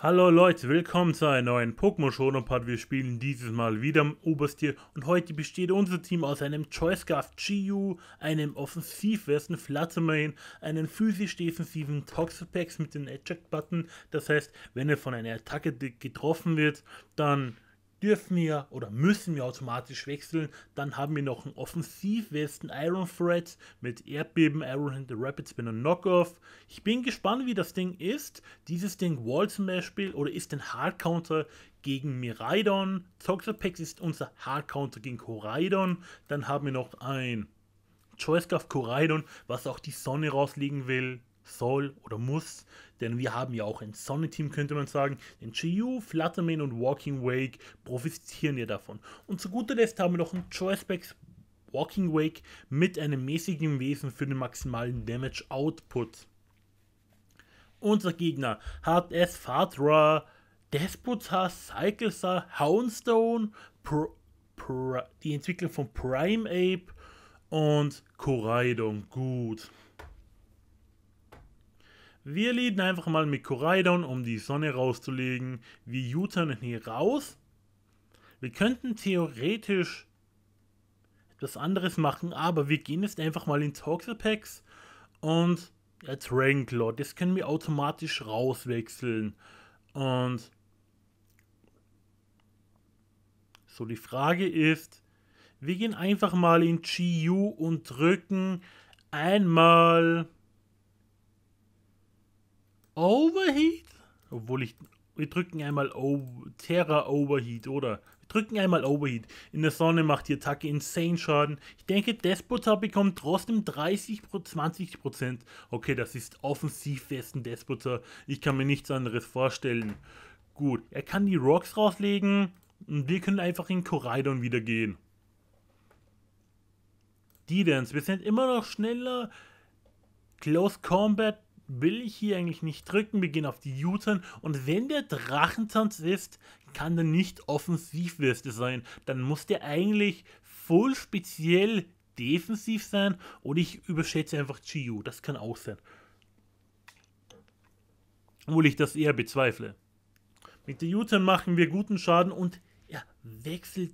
Hallo Leute, willkommen zu einem neuen Pokémon Shonen Part. Wir spielen dieses Mal wieder Oberstier und heute besteht unser Team aus einem Choice Guard Chiyu, einem offensiv offensivwesten Flattermane, einem physisch defensiven Toxapex mit dem Eject Button. Das heißt, wenn er von einer Attacke getroffen wird, dann dürfen wir oder müssen wir automatisch wechseln. Dann haben wir noch einen Offensiv-Westen Iron Thread mit Erdbeben, Iron Ironhand, Rapid Spin und Knockoff. Ich bin gespannt, wie das Ding ist. Dieses Ding Wall zum Beispiel oder ist ein Hard Counter gegen Miraidon. Toxapex ist unser Hard Counter gegen Koraidon. Dann haben wir noch ein Choice Choicegraph Koraidon, was auch die Sonne rauslegen will soll oder muss, denn wir haben ja auch ein Sony-Team, könnte man sagen, denn Chiyu, Flutterman und Walking Wake profitieren ja davon. Und zu guter Letzt haben wir noch ein Choicebacks Walking Wake mit einem mäßigen Wesen für den maximalen Damage Output. Unser Gegner hat es Fatra, Despotar, Cyclesar, Houndstone, Pro, Pro, die Entwickler von Prime Ape und Koraidon. Gut. Wir läden einfach mal mit Koraidon, um die Sonne rauszulegen. Wir u jutern hier raus. Wir könnten theoretisch etwas anderes machen, aber wir gehen jetzt einfach mal in Toxapex und Tranklor. Das können wir automatisch rauswechseln. Und so, die Frage ist, wir gehen einfach mal in GU und drücken einmal Overheat? Obwohl ich. Wir drücken einmal o Terra Overheat, oder? Wir drücken einmal Overheat. In der Sonne macht die Attacke insane Schaden. Ich denke, Despotar bekommt trotzdem 30, 20%. Okay, das ist offensiv festen Despotar. Ich kann mir nichts anderes vorstellen. Gut, er kann die Rocks rauslegen. Und wir können einfach in Koraidon wieder gehen. Die Dance, wir sind immer noch schneller. Close Combat will ich hier eigentlich nicht drücken. Wir gehen auf die U-Turn. Und wenn der Drachentanz ist, kann der nicht Offensivwürste sein. Dann muss der eigentlich voll speziell defensiv sein. Oder ich überschätze einfach Chiyu. Das kann auch sein. Obwohl ich das eher bezweifle. Mit der U-Turn machen wir guten Schaden und er wechselt.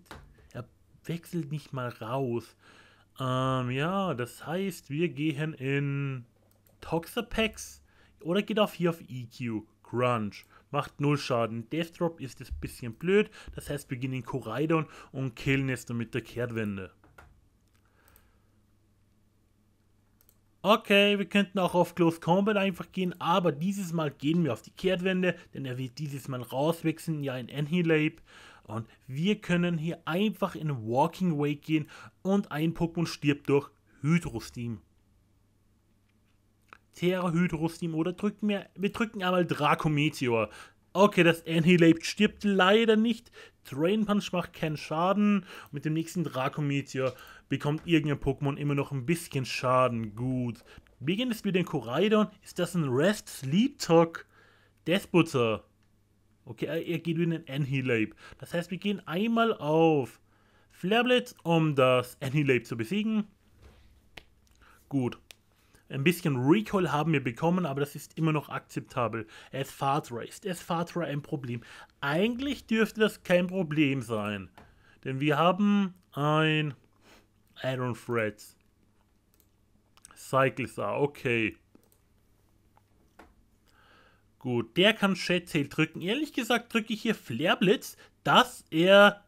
Er wechselt nicht mal raus. Ähm, ja, das heißt, wir gehen in Toxapex oder geht auf hier auf EQ. Grunge. Macht null Schaden. Death Drop ist das bisschen blöd. Das heißt, wir gehen in Koraidon und killen es dann mit der Kehrtwende. Okay, wir könnten auch auf Close Combat einfach gehen, aber dieses Mal gehen wir auf die Kehrtwende, denn er wird dieses Mal rauswechseln, ja in Annihilate. Und wir können hier einfach in Walking Wake gehen und ein Pokémon stirbt durch Hydrosteam. Terra Hydrus Team oder drücken wir, wir drücken einmal Draco Meteor. Okay, das Annihilate stirbt leider nicht. Drain Punch macht keinen Schaden. Mit dem nächsten Draco Meteor bekommt irgendein Pokémon immer noch ein bisschen Schaden. Gut. Beginnt es mit dem Koraidon. Ist das ein Rest Sleep Talk? Despoter. Okay, äh, er geht in den Annihilate. Das heißt, wir gehen einmal auf Flareblitz, um das Annihilate zu besiegen. Gut. Ein bisschen Recall haben wir bekommen, aber das ist immer noch akzeptabel. Es Fatra. Ist es Fatra ein Problem? Eigentlich dürfte das kein Problem sein. Denn wir haben ein Iron Threads. Cycles are okay. Gut, der kann Shadtail drücken. Ehrlich gesagt drücke ich hier Flare Blitz, dass er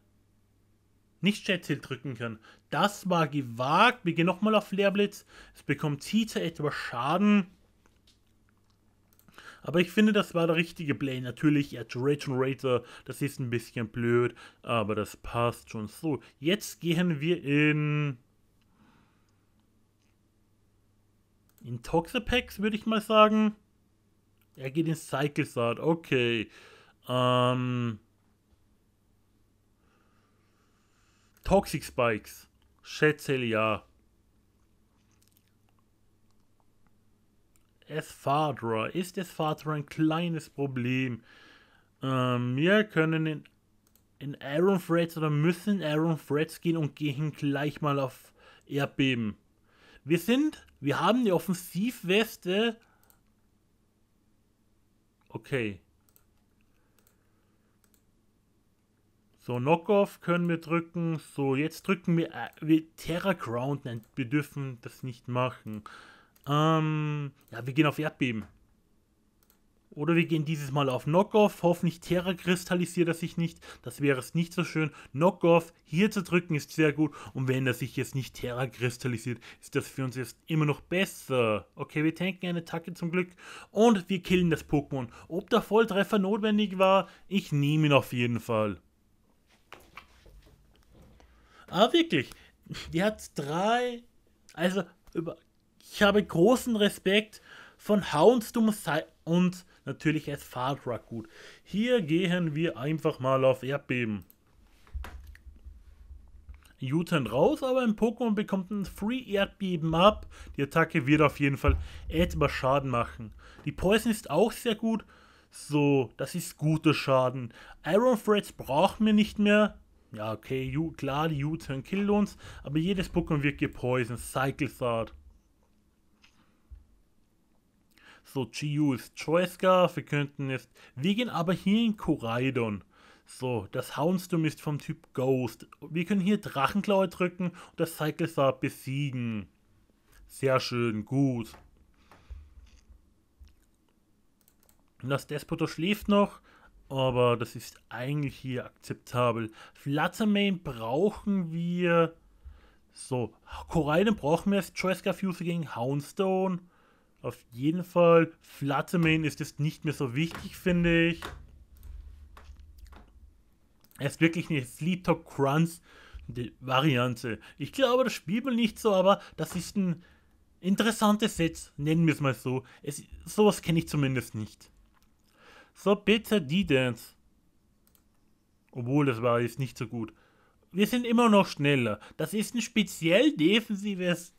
nicht Shadtail drücken kann. Das war gewagt. Wir gehen nochmal auf Leerblitz. Es bekommt Tita etwas Schaden. Aber ich finde, das war der richtige Play. Natürlich, er hat Rage Raider. Das ist ein bisschen blöd, aber das passt schon so. Jetzt gehen wir in... In Toxapex, würde ich mal sagen. Er geht in Cycle Start. Okay. Ähm... Toxic Spikes. Schätze ja. Es Fadra. Ist es ein kleines Problem? Ähm, wir können in, in Aaron Threads oder müssen Aaron Threads gehen und gehen gleich mal auf Erdbeben. Wir sind, wir haben die Offensivweste. Okay. So, Knockoff können wir drücken. So, jetzt drücken wir, äh, wir Terra Ground. Nein, wir dürfen das nicht machen. Ähm, ja, wir gehen auf Erdbeben. Oder wir gehen dieses Mal auf Knockoff. Hoffentlich Terra kristallisiert er sich nicht. Das wäre es nicht so schön. Knockoff hier zu drücken ist sehr gut. Und wenn er sich jetzt nicht Terra kristallisiert, ist das für uns jetzt immer noch besser. Okay, wir tanken eine Attacke zum Glück. Und wir killen das Pokémon. Ob der Volltreffer notwendig war, ich nehme ihn auf jeden Fall. Aber ah, wirklich, die hat drei. Also, über, ich habe großen Respekt von Houndstum und natürlich als Fahrtruck gut. Hier gehen wir einfach mal auf Erdbeben. Jutan raus, aber ein Pokémon bekommt ein Free-Erdbeben ab. Die Attacke wird auf jeden Fall etwas Schaden machen. Die Poison ist auch sehr gut. So, das ist guter Schaden. Iron Threads braucht mir nicht mehr ja, okay, you, klar, die U-Turn killt uns, aber jedes Pokémon wird gepoisoned. Cycle Sword. So, GU ist Choice Scarf, wir könnten jetzt. Wir gehen aber hier in Koraidon. So, das Houndstorm ist vom Typ Ghost. Wir können hier Drachenklaue drücken und das Cycle Sword besiegen. Sehr schön, gut. Und das Despoto schläft noch aber das ist eigentlich hier akzeptabel. Fluttermane brauchen wir. So, Korallen brauchen wir als Treska Fuse gegen Houndstone. Auf jeden Fall. Fluttermane ist jetzt nicht mehr so wichtig, finde ich. Er ist wirklich eine Fleet Talk Crunch Variante. Ich glaube, das spielt man nicht so, aber das ist ein interessantes Set, nennen wir es mal so. Es, sowas kenne ich zumindest nicht. So bitte die Dance. Obwohl, das war jetzt nicht so gut. Wir sind immer noch schneller. Das ist ein speziell defensives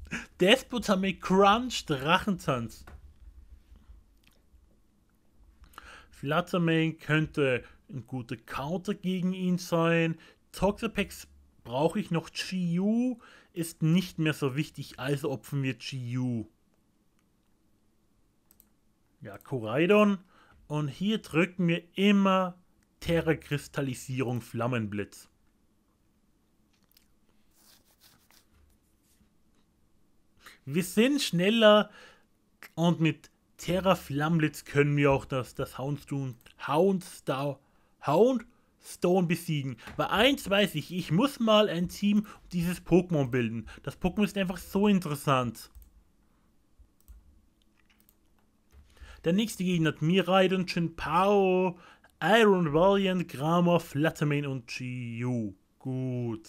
Despoter mit Crunch Drachentanz. Flatterman könnte ein guter Counter gegen ihn sein. Toxapex brauche ich noch. Chiyu ist nicht mehr so wichtig, also opfern wir Chiyu. Ja, Koraidon und hier drücken wir immer Terrakristallisierung Flammenblitz. Wir sind schneller und mit Terra Flammenblitz können wir auch das, das Houndstone, Houndstar, Houndstone besiegen. Weil eins weiß ich, ich muss mal ein Team dieses Pokémon bilden. Das Pokémon ist einfach so interessant. Der nächste Gegner hat Miraidon, Pao, Iron Valiant, Gramov, Latamane und Chiyu. Gut.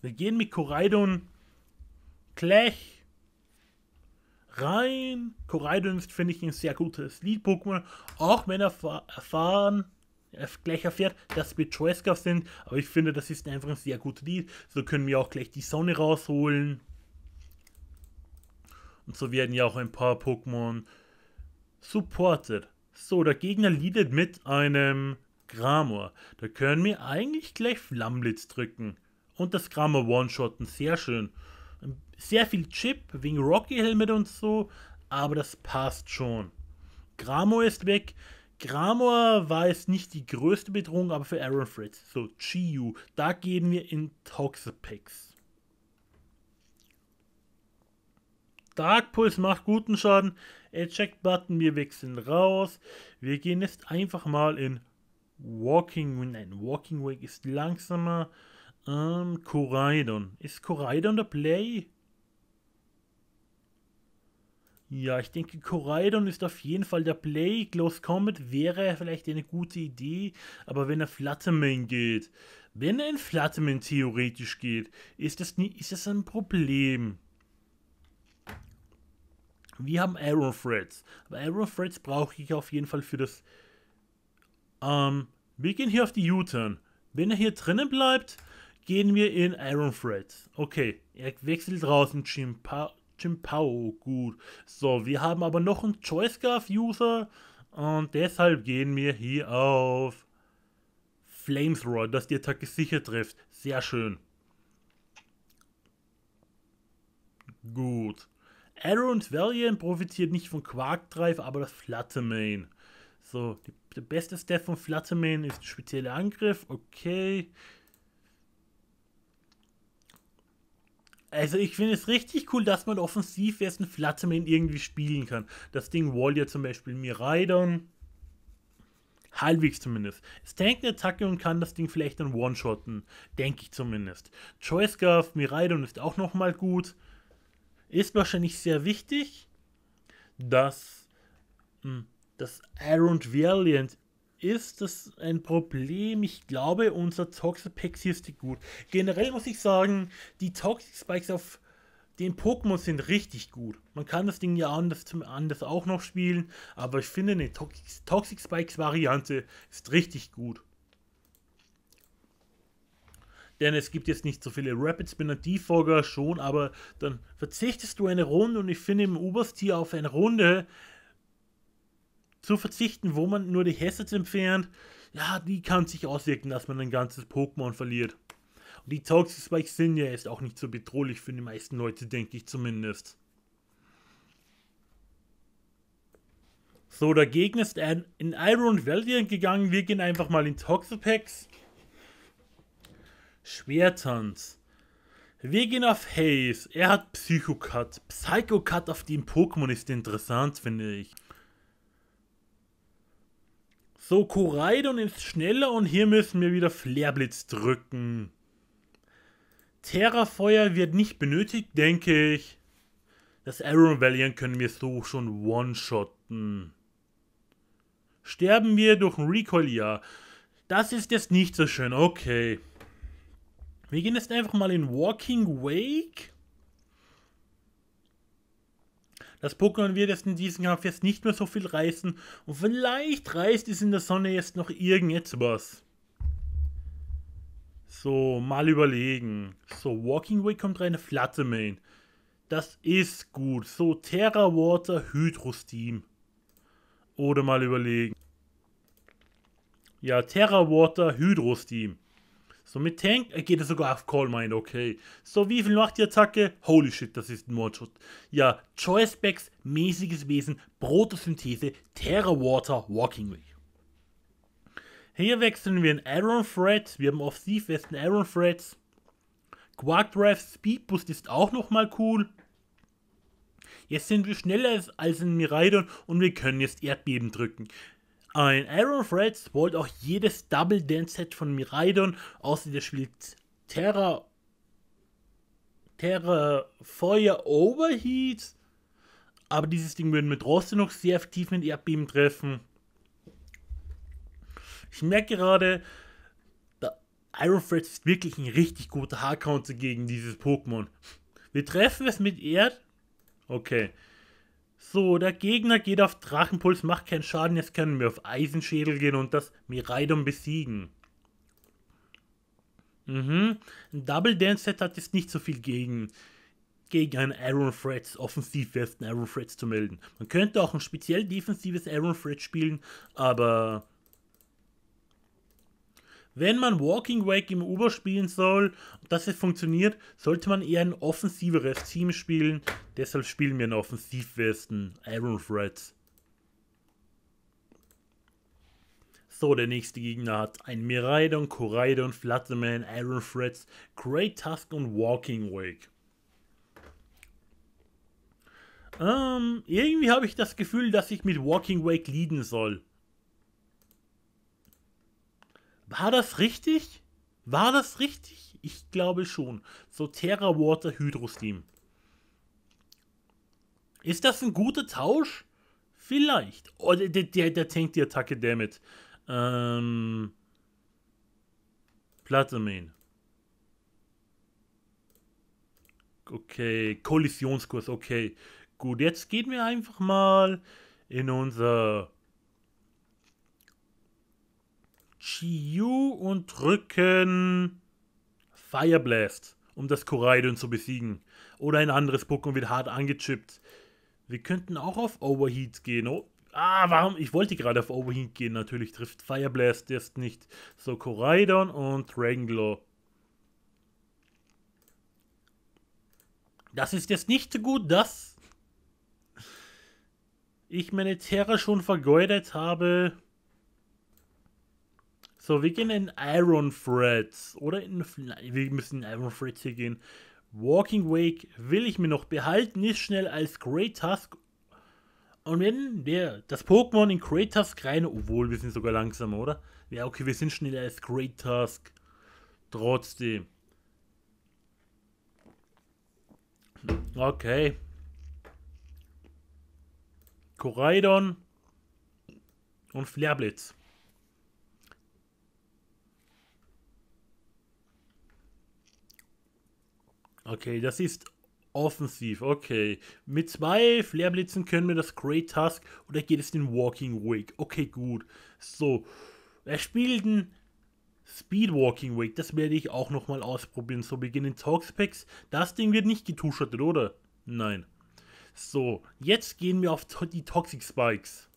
Wir gehen mit Koraidon gleich rein. Koraidon ist, finde ich, ein sehr gutes Lead-Pokémon. Auch wenn er erfahren, er gleich erfährt, dass wir Choice sind. Aber ich finde, das ist einfach ein sehr gutes Lied. So können wir auch gleich die Sonne rausholen. Und so werden ja auch ein paar Pokémon supported. So, der Gegner leadet mit einem Gramor. Da können wir eigentlich gleich Flammblitz drücken. Und das Gramor one-shotten. Sehr schön. Sehr viel Chip wegen Rocky Helmet und so. Aber das passt schon. Gramor ist weg. Gramor war jetzt nicht die größte Bedrohung, aber für Aaron Fritz. So, Chiyu. Da gehen wir in Toxapex. Dark Pulse macht guten Schaden. Eject Button, wir wechseln raus. Wir gehen jetzt einfach mal in Walking Wing. Nein, Walking Wing ist langsamer. Ähm, Koraidon. Ist Koraidon der Play? Ja, ich denke, Koraidon ist auf jeden Fall der Play. Close Combat wäre vielleicht eine gute Idee, aber wenn er Flatterman geht, wenn er in Flatterman theoretisch geht, ist das, nie, ist das ein Problem. Wir haben Arrow Threads. Aber Arrow Threads brauche ich auf jeden Fall für das. Ähm, wir gehen hier auf die U-Turn. Wenn er hier drinnen bleibt, gehen wir in Iron Threads. Okay, er wechselt draußen Chimpa Chimpao. Gut. So, wir haben aber noch einen Choice Graph User. Und deshalb gehen wir hier auf Flamethrower, dass die Attacke sicher trifft. Sehr schön. Gut. Aaron Valiant profitiert nicht von Quark Drive, aber das Fluttermane. So, die, der beste Step von Fluttermane ist spezieller Angriff. Okay. Also ich finde es richtig cool, dass man offensiv erst einen Flutterman irgendwie spielen kann. Das Ding Wall ja zum Beispiel mir reidern. Halbwegs zumindest. Es tankt eine Attacke und kann das Ding vielleicht dann one-shotten. Denke ich zumindest. Choice Guard, Miraidon ist auch nochmal gut ist wahrscheinlich sehr wichtig, dass mh, hm, das Iron Valiant ist das ein Problem. Ich glaube, unser Toxic Packs ist gut. Generell muss ich sagen, die Toxic Spikes auf den Pokémon sind richtig gut. Man kann das Ding ja anders, anders auch noch spielen, aber ich finde eine Toxic, Toxic Spikes Variante ist richtig gut. Denn es gibt jetzt nicht so viele Rapid Spinner, Defogger schon, aber dann verzichtest du eine Runde und ich finde im Oberstier auf eine Runde zu verzichten, wo man nur die Hessets entfernt, ja, die kann sich auswirken, dass man ein ganzes Pokémon verliert. Und die Toxic Spikes sind ja jetzt auch nicht so bedrohlich für die meisten Leute, denke ich zumindest. So, der Gegner ist ein, in Iron Valiant gegangen. Wir gehen einfach mal in Toxapex. Schwertanz. Wir gehen auf Haze. Er hat Psycho-Cut. Psycho-Cut auf dem Pokémon ist interessant, finde ich. So, Koraidon ist schneller und hier müssen wir wieder Flairblitz drücken. Terrafeuer wird nicht benötigt, denke ich. Das Aaron Valiant können wir so schon one-shotten. Sterben wir durch ein Recoil? Ja. Das ist jetzt nicht so schön, okay. Wir gehen jetzt einfach mal in Walking Wake. Das Pokémon wird jetzt in diesem Kampf jetzt nicht mehr so viel reißen. Und vielleicht reißt es in der Sonne jetzt noch irgendetwas. So, mal überlegen. So, Walking Wake kommt rein, Flattermane. Das ist gut. So, Terra Water, Hydrosteam. Oder mal überlegen. Ja, Terra Water, Hydrosteam. So mit Tank äh, geht er sogar auf Call Mind, okay. So, wie viel macht die Attacke? Holy shit, das ist ein One-Shot. Ja, Choicebacks, mäßiges Wesen, Protosynthese, Terra Water, Walking Way. Hier wechseln wir in Aaron Thread. Wir haben offensiv Westen Aaron Threads. Quark Drive Speed Boost ist auch nochmal cool. Jetzt sind wir schneller als in Miraidon und wir können jetzt Erdbeben drücken. Ein Aaron Freds wollte auch jedes Double Dance Set von Miraidon, außer der spielt Terra. Terra Feuer Overheat. Aber dieses Ding würde mit Rostenok sehr aktiv mit Erdbeben treffen. Ich merke gerade, Iron Fred ist wirklich ein richtig guter Hardcounter gegen dieses Pokémon. Wir treffen es mit Erd. Okay. So, der Gegner geht auf Drachenpuls, macht keinen Schaden. Jetzt können wir auf Eisenschädel gehen und das Miraidon besiegen. Mhm. Ein Double Dance Set hat jetzt nicht so viel gegen, gegen ein Aaron Threads, offensiv ersten Aaron Threads zu melden. Man könnte auch ein speziell defensives Aaron Threads spielen, aber wenn man Walking Wake im Uber spielen soll und das jetzt funktioniert, sollte man eher ein offensiveres Team spielen. Deshalb spielen wir einen Offensivwesten, Iron Threads. So, der nächste Gegner hat ein Miraidon, Koraidon, Flutterman, Iron Threads, Great Tusk und Walking Wake. Ähm, irgendwie habe ich das Gefühl, dass ich mit Walking Wake leaden soll. War das richtig? War das richtig? Ich glaube schon. So Terra Water Hydro Steam. Ist das ein guter Tausch? Vielleicht. Oh, der, der, der tankt die Attacke, damit. Ähm. Platamin. Okay, Kollisionskurs, okay. Gut, jetzt gehen wir einfach mal in unser Chiyu und drücken Fireblast, um das Koraidon zu besiegen. Oder ein anderes Pokémon wird hart angechippt. Wir könnten auch auf Overheat gehen. Oh, ah, warum? Ich wollte gerade auf Overheat gehen. Natürlich trifft Fireblast erst nicht. So, Koraidon und Dranglow. Das ist jetzt nicht so gut, dass ich meine Terra schon vergeudet habe. So, wir gehen in Iron Threads. Oder in. wir müssen in Iron Threads hier gehen. Walking Wake will ich mir noch behalten, ist schnell als Great Tusk. Und wenn wir das Pokémon in Great Tusk rein. Obwohl, wir sind sogar langsamer, oder? Ja, okay, wir sind schneller als Great Tusk. Trotzdem. Okay. Koraidon und Flairblitz. Okay, das ist offensiv. Okay. Mit zwei Flairblitzen können wir das Great Task oder geht es den Walking Wake? Okay, gut. So. Er spielt einen Speed Walking Wake. Das werde ich auch nochmal ausprobieren. So, wir gehen in Talkspacks. Das Ding wird nicht getuschattet, oder? Nein. So, jetzt gehen wir auf die Toxic Spikes.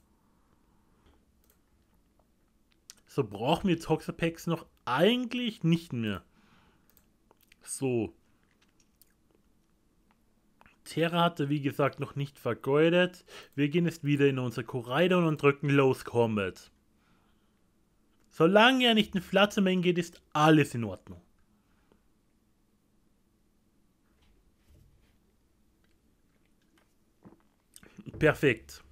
So, brauchen wir Toxic Packs noch eigentlich nicht mehr. So, Terra hat er, wie gesagt noch nicht vergeudet. Wir gehen jetzt wieder in unser Koraidon und drücken Los Combat. Solange er nicht in Flatterman geht, ist alles in Ordnung. Perfekt.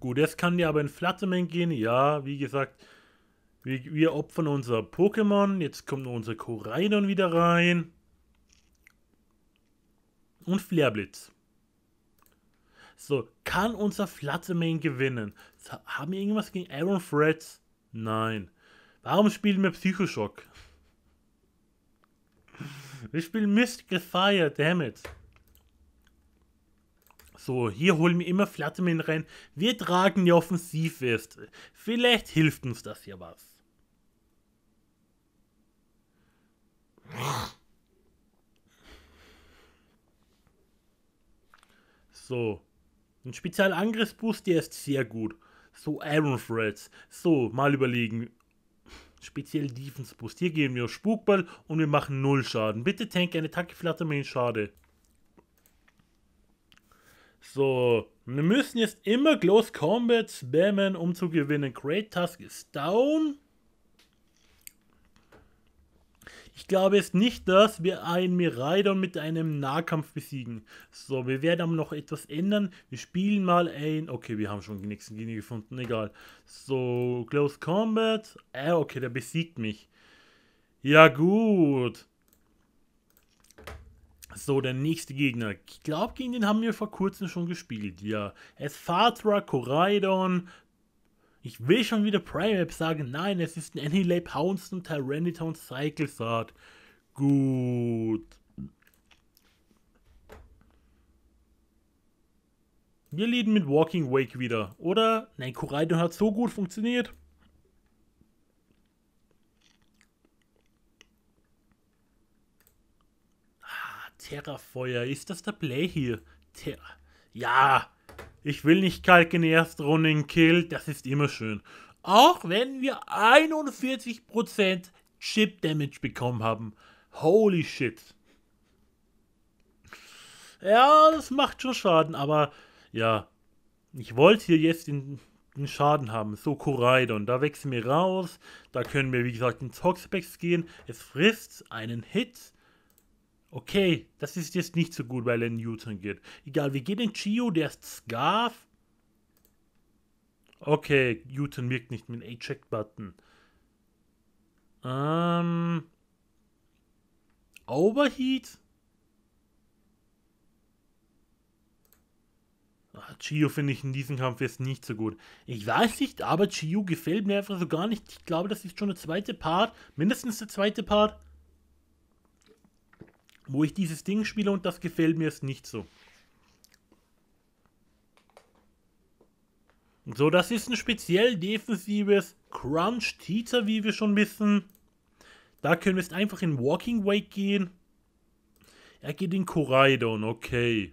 Gut, jetzt kann der aber in Flatterman gehen. Ja, wie gesagt, wir, wir opfern unser Pokémon. Jetzt kommt unser Koraidon wieder rein und Flairblitz. So, kann unser Flatterman gewinnen? Haben wir irgendwas gegen Iron Threads? Nein. Warum spielen wir Psychoshock? Wir spielen Mist Gefire, damn So, hier holen wir immer Flatterman rein. Wir tragen die Offensivweste. Vielleicht hilft uns das ja was. So. Ein Spezialangriffsboost, der ist sehr gut. So, Iron Threads. So, mal überlegen. Speziell Defense Boost. Hier geben wir Spukball und wir machen null Schaden. Bitte Tank eine Tacke Main Schade. So, wir müssen jetzt immer Close Combat spammen, um zu gewinnen. Great Task ist down. Ich glaube es nicht, dass wir einen Miraidon mit einem Nahkampf besiegen. So, wir werden aber noch etwas ändern. Wir spielen mal ein... Okay, wir haben schon den nächsten Genie gefunden, egal. So, Close Combat. Äh, okay, der besiegt mich. Ja, gut. So, der nächste Gegner. Ich glaube, gegen den haben wir vor kurzem schon gespielt. Ja, es Fatra, Koraidon, ich will schon wieder Primeape sagen. Nein, es ist ein Annihilate Pounce und Houndston Tyraniton Cyclesart. Gut. Wir leben mit Walking Wake wieder, oder? Nein, Koraidon hat so gut funktioniert. Ah, Terrafeuer. Ist das der Play hier? Ter ja, ich will nicht Kalk in Kalken erst Runden Kill, das ist immer schön. Auch wenn wir 41% Chip Damage bekommen haben. Holy shit. Ja, das macht schon Schaden, aber ja. Ich wollte hier jetzt den, den Schaden haben. So Koraidon. Da wechseln wir raus. Da können wir, wie gesagt, ins Hoxpex gehen. Es frisst einen Hit. Okay, das ist jetzt nicht so gut, weil er Newton geht. Egal, wir gehen in Chio, der ist Scarf. Okay, Newton wirkt nicht mit A-Check-Button. Ähm. Overheat? Chio ah, finde ich in diesem Kampf jetzt nicht so gut. Ich weiß nicht, aber Chio gefällt mir einfach so gar nicht. Ich glaube, das ist schon der zweite Part, mindestens der zweite Part wo ich dieses Ding spiele und das gefällt mir es nicht so. So, das ist ein speziell defensives Crunch-Teaser, wie wir schon wissen. Da können wir jetzt einfach in Walking Wake gehen. Er geht in Koraidon, okay.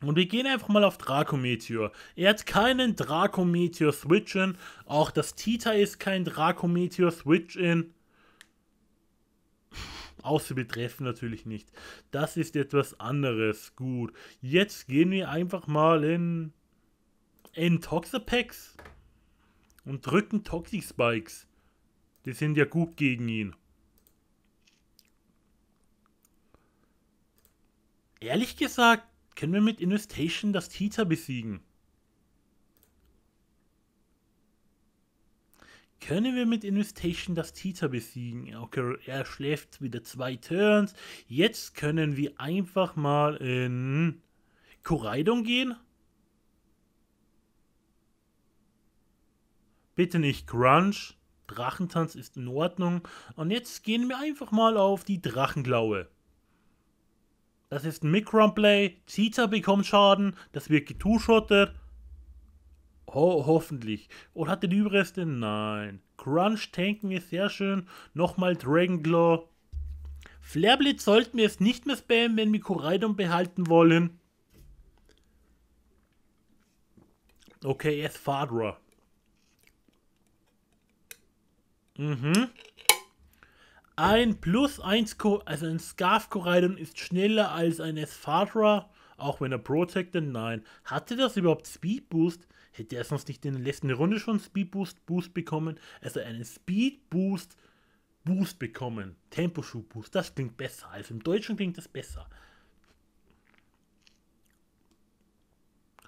Und wir gehen einfach mal auf Dracometeor. Er hat keinen Dracometeor Switch-In. Auch das Tita ist kein Dracometeor Switch-In. Außer betreffen natürlich nicht. Das ist etwas anderes. Gut. Jetzt gehen wir einfach mal in. in Toxapex. Und drücken Toxic Spikes. Die sind ja gut gegen ihn. Ehrlich gesagt, können wir mit Investation das Tita besiegen. Können wir mit Investation das Tita besiegen? Okay, er schläft wieder zwei Turns. Jetzt können wir einfach mal in Koraidon gehen. Bitte nicht Crunch. Drachentanz ist in Ordnung. Und jetzt gehen wir einfach mal auf die Drachenglaue. Das ist ein Micron Play. Cheetah bekommt Schaden. Das wird getuschottet. Oh, hoffentlich. Und hat den Überreste? Nein. Crunch tanken wir sehr schön. Nochmal Dragon Claw. Flareblitz sollten wir jetzt nicht mehr spammen, wenn wir Koraidon behalten wollen. Okay, jetzt Fadra. Mhm. Ein plus 1, also ein Scarf Koraidon ist schneller als ein s Esphadra, auch wenn er Protected, nein. Hatte das überhaupt Speed Boost? Hätte er sonst nicht in der letzten Runde schon Speed Boost Boost bekommen? Also einen Speed Boost Boost bekommen. Temposchuh Boost, das klingt besser. Also im Deutschen klingt das besser.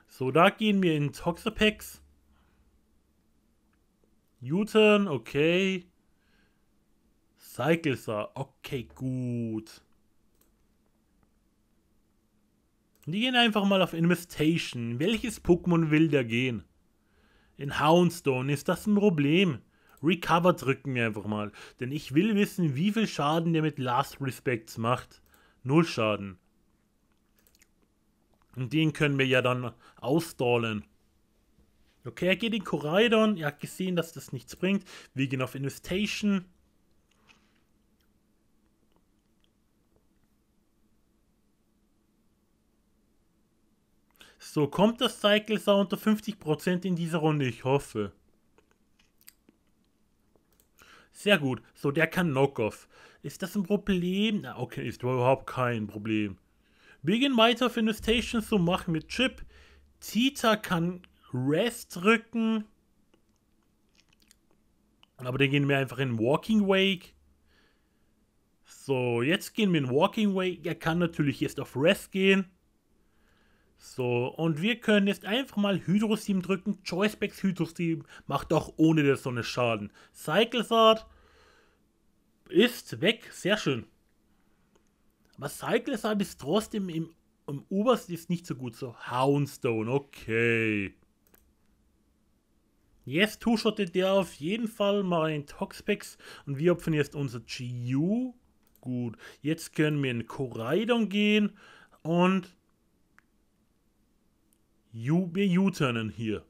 So, da gehen wir in Toxapex. U-Turn, okay. Cycles, okay, gut. Die gehen einfach mal auf Investation. Welches Pokémon will da gehen? In Houndstone ist das ein Problem. Recover drücken wir einfach mal. Denn ich will wissen, wie viel Schaden der mit Last Respects macht. Null Schaden. Und den können wir ja dann ausdollen. Okay, er geht in Koraidon. Er hat gesehen, dass das nichts bringt. Wir gehen auf Investation. So, kommt das Cycle Sound auf 50% in dieser Runde? Ich hoffe. Sehr gut. So, der kann Knockoff. Ist das ein Problem? Na, okay, ist überhaupt kein Problem. Begin weiter für eine Station zu machen mit Chip. Tita kann Rest drücken. Aber dann gehen wir einfach in Walking Wake. So, jetzt gehen wir in Walking Wake. Er kann natürlich jetzt auf Rest gehen. So, und wir können jetzt einfach mal Hydro Hydrosteam drücken. Joyspecs Hydrosteam macht auch ohne der Sonne Schaden. Cyclesart ist weg. Sehr schön. Aber Cyclesart ist trotzdem im, im Oberst ist nicht so gut. So, Houndstone, okay. Jetzt two der auf jeden Fall mal in Toxpex und wir opfern jetzt unser GU. Gut, jetzt können wir in Koraidon gehen und wir U-Turnen hier.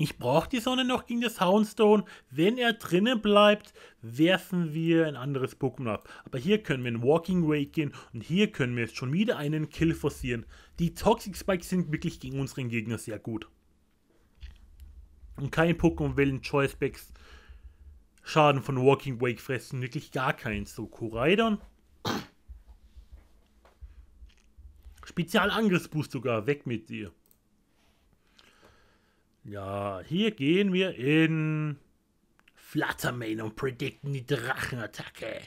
Ich brauche die Sonne noch gegen das Houndstone. Wenn er drinnen bleibt, werfen wir ein anderes Pokémon ab. Aber hier können wir in Walking Wake gehen und hier können wir jetzt schon wieder einen Kill forcieren. Die Toxic Spikes sind wirklich gegen unseren Gegner sehr gut. Und kein Pokémon will in Choice Choicebacks Schaden von Walking Wake fressen. Wirklich gar keins. So, Koraidon. Spezialangriffsboost sogar. Weg mit dir. Ja, hier gehen wir in Fluttermane und predikten die Drachenattacke.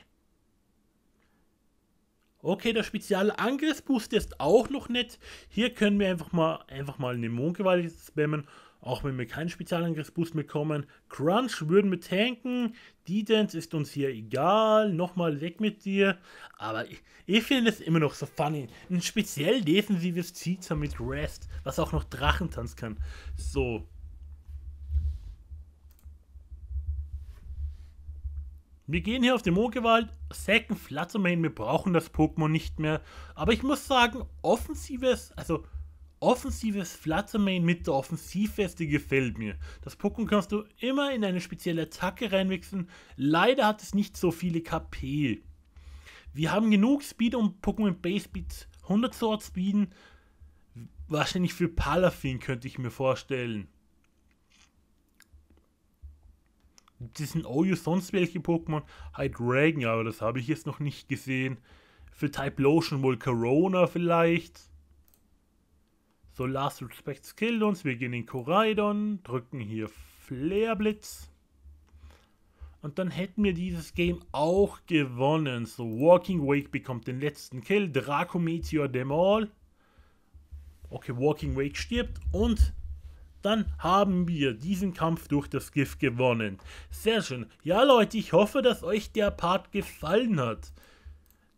Okay, der spezielle Angriffsboost ist auch noch nett. Hier können wir einfach mal, einfach mal eine Mondgewalt spammen auch wenn wir keinen Spezialangriffsboost bekommen. Crunch würden wir tanken. D-Dance ist uns hier egal. Nochmal weg mit dir. Aber ich, ich finde es immer noch so funny. Ein speziell defensives Cheater mit Rest, was auch noch Drachentanz kann. So. Wir gehen hier auf den Mogewald. Second Fluttermane, wir brauchen das Pokémon nicht mehr. Aber ich muss sagen, offensives, also offensives Flattermain mit der Offensivweste gefällt mir. Das Pokémon kannst du immer in eine spezielle Attacke reinwechseln. Leider hat es nicht so viele KP. Wir haben genug Speed, um Pokémon Base Speed 100 Sword speeden. Wahrscheinlich für Palafin könnte ich mir vorstellen. Das sind Oyo sonst welche Pokémon. Hydreigon, aber das habe ich jetzt noch nicht gesehen. Für Type Lotion wohl Corona vielleicht. So, Last Respects killt uns. Wir gehen in Koraidon, drücken hier Flare Blitz. Und dann hätten wir dieses Game auch gewonnen. So, Walking Wake bekommt den letzten Kill. Draco Meteor dem All. Okay, Walking Wake stirbt. Und dann haben wir diesen Kampf durch das Gift gewonnen. Sehr schön. Ja, Leute, ich hoffe, dass euch der Part gefallen hat.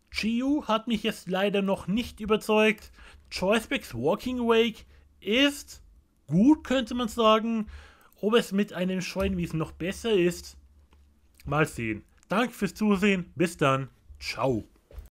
Chiyu hat mich jetzt leider noch nicht überzeugt. Choicebacks Walking Wake ist gut, könnte man sagen. Ob es mit einem Scheunwiesen noch besser ist, mal sehen. Danke fürs Zusehen, bis dann, ciao.